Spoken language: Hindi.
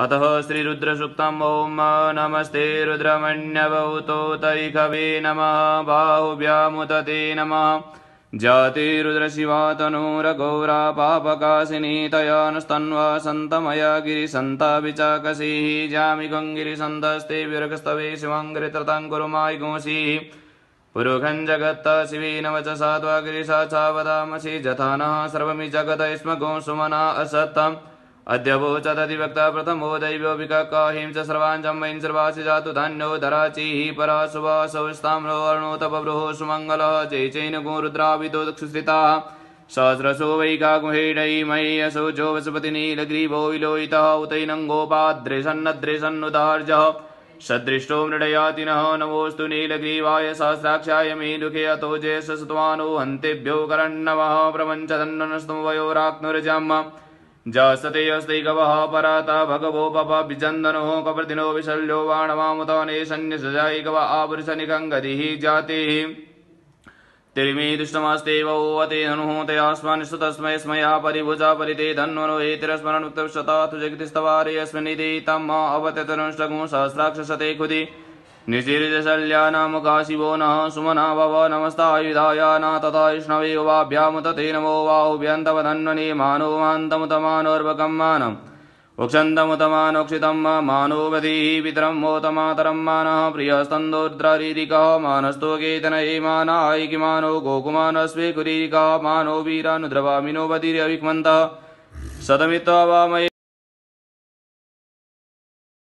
अतः श्रीरुद्रसूक्तम् ॐ नमस्ते रुद्रमण्यभूतोतैकवे नमः बाहुव्यामुदते नमः जाति रुद्रशिवा तनूरगौरा पापकासिनी तयानुस्तन्वा सन्तमया गिरिसन्ताभिचाकसीः जामि गङ्गिरिसन्तस्ते विरगस्तवे शिवाङ्गिरिततां कुरु मायि गोषीः पुरुखम् जगत्ता शिवीनवचसा त्वा गिरिसा चावदामसि जथानः सर्वमि जगत स्म गोंसुमना असत्तम् अद्यवो प्रथमो दैव्यो विककाहीं च सर्वाञ्चं वैं सर्वासि जातु धन्यो धराचिः परा सुवासौस्ताम्रो वर्णो तपब्रुहो सुमङ्गलः चैचैन गुरुद्रावितो दक्षुश्रिताः सहस्रसो वैकाकुहेडै मयि असौ जो वसपतिनीलग्रीवो विलोयितः उतैनङ्गोपाद्रिसन्नद्रिसन्नुदार्जः सदृष्टो मृडयाति नः नमोऽस्तु नीलग्रीवाय सहस्राक्षाय मे मेलुके अतो जयससुतवानो हन्तेभ्यो करण्णवः प्रपञ्चदन्ननस्तुं वयोराक्नुरजाम्मा जसतेयस्तैकवः पराता भगवोपपबिचन्दनोः कपर्दिनो विशल्यो वाणवामुतवने सन्न्यसजायिकव आवृशनिकङ्गतिः जातिः तिर्मी दुष्टमस्तेव ओवते ननुः तयास्मान् स्तस्मै स्मया परिभुजा परिते धन्वनो एतिरस्मरणुक्तशताथु जगतिस्तवारे अस्मिन् निधि तम् अवत्यतनुष्टगुं सहस्राक्षसते खुदि निशीर्जशल्यानामकाशिवो न सुमना भव नमस्तायुधाया न तथा युष्णवेवाभ्यामुत ते नमो वाहुभ्यन्तवदन्वने मानो मान्तमुतमानोर्वकं मानम् उक्षन्तमुतमानोक्षितं मानोवधीः पितरं मोतमातरं मानः प्रियस्तन्दोर्द्ररीरिकः मानस्तो केतन एमानाय किमानो गोकुमानस्वे मानो वीरानुद्रवामिनो वदिरविक्मन्तः सदमित्वा वामये